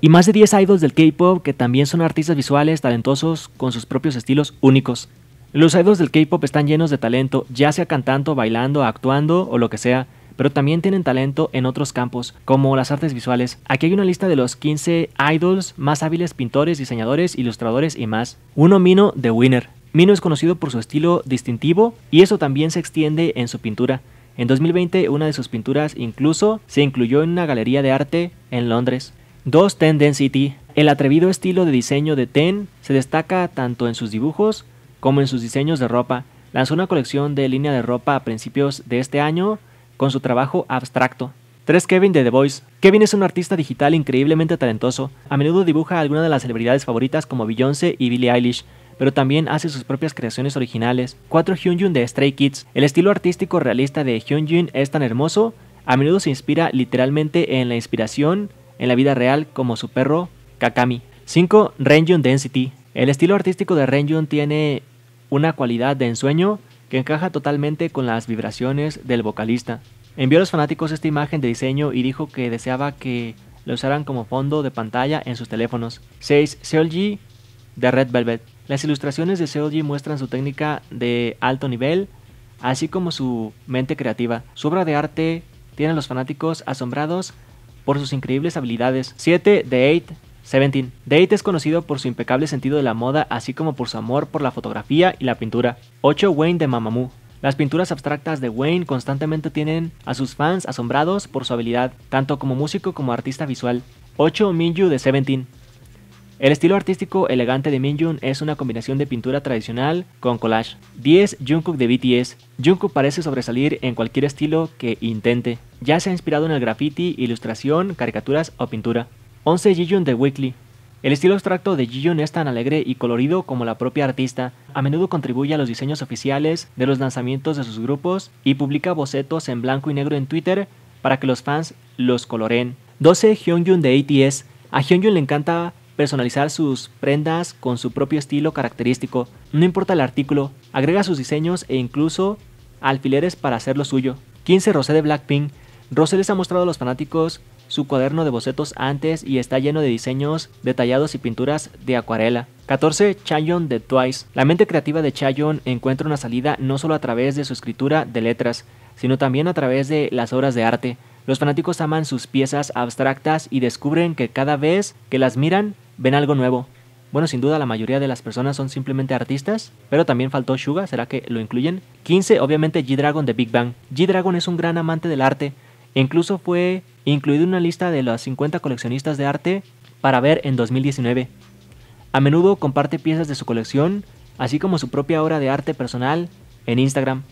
Y más de 10 idols del K-pop que también son artistas visuales talentosos con sus propios estilos únicos. Los idols del K-pop están llenos de talento, ya sea cantando, bailando, actuando o lo que sea, pero también tienen talento en otros campos, como las artes visuales. Aquí hay una lista de los 15 idols más hábiles pintores, diseñadores, ilustradores y más. Uno Mino de Winner. Mino es conocido por su estilo distintivo y eso también se extiende en su pintura. En 2020 una de sus pinturas incluso se incluyó en una galería de arte en Londres. 2. Ten Density. El atrevido estilo de diseño de Ten se destaca tanto en sus dibujos como en sus diseños de ropa. Lanzó una colección de línea de ropa a principios de este año con su trabajo abstracto. 3. Kevin de The Voice. Kevin es un artista digital increíblemente talentoso. A menudo dibuja a de las celebridades favoritas como Beyoncé y Billie Eilish, pero también hace sus propias creaciones originales. 4. Hyunjin de Stray Kids. El estilo artístico realista de Hyunjin es tan hermoso, a menudo se inspira literalmente en la inspiración en la vida real como su perro Kakami. 5. Renjun Density. El estilo artístico de Renjun tiene una cualidad de ensueño que encaja totalmente con las vibraciones del vocalista. Envió a los fanáticos esta imagen de diseño y dijo que deseaba que lo usaran como fondo de pantalla en sus teléfonos. 6. Seolgi de Red Velvet. Las ilustraciones de Seolgi muestran su técnica de alto nivel, así como su mente creativa. Su obra de arte tiene a los fanáticos asombrados por sus increíbles habilidades. 7. The Eight. 17. The es conocido por su impecable sentido de la moda, así como por su amor por la fotografía y la pintura. 8. Wayne de Mamamoo. Las pinturas abstractas de Wayne constantemente tienen a sus fans asombrados por su habilidad, tanto como músico como artista visual. 8. Minju de Seventeen. El estilo artístico elegante de Minjun es una combinación de pintura tradicional con collage. 10 Jungkook de BTS. Jungkook parece sobresalir en cualquier estilo que intente. Ya se ha inspirado en el graffiti, ilustración, caricaturas o pintura. 11 Ji-Jun de Weekly. El estilo abstracto de Ji-Jun es tan alegre y colorido como la propia artista. A menudo contribuye a los diseños oficiales de los lanzamientos de sus grupos y publica bocetos en blanco y negro en Twitter para que los fans los coloreen. 12 Hyunjun de ATS. A Hyun-Jun le encanta personalizar sus prendas con su propio estilo característico. No importa el artículo, agrega sus diseños e incluso alfileres para hacerlo suyo. 15 Rosé de Blackpink. Rosé les ha mostrado a los fanáticos su cuaderno de bocetos antes y está lleno de diseños detallados y pinturas de acuarela. 14. Chayon de Twice. La mente creativa de Chayon encuentra una salida no solo a través de su escritura de letras, sino también a través de las obras de arte. Los fanáticos aman sus piezas abstractas y descubren que cada vez que las miran ven algo nuevo. Bueno, sin duda la mayoría de las personas son simplemente artistas, pero también faltó Suga, ¿será que lo incluyen? 15. Obviamente G-Dragon de Big Bang. G-Dragon es un gran amante del arte, e incluso fue incluido en una lista de los 50 coleccionistas de arte para ver en 2019. A menudo comparte piezas de su colección, así como su propia obra de arte personal, en Instagram.